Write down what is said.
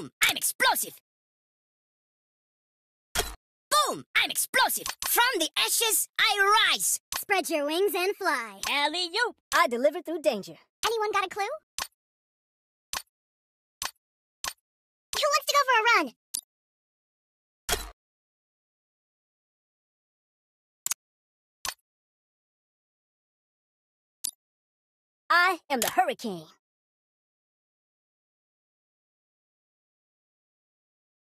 Boom! I'm explosive! Boom! I'm explosive! From the ashes, I rise! Spread your wings and fly. Alley you! I deliver through danger. Anyone got a clue? Who wants to go for a run? I am the hurricane.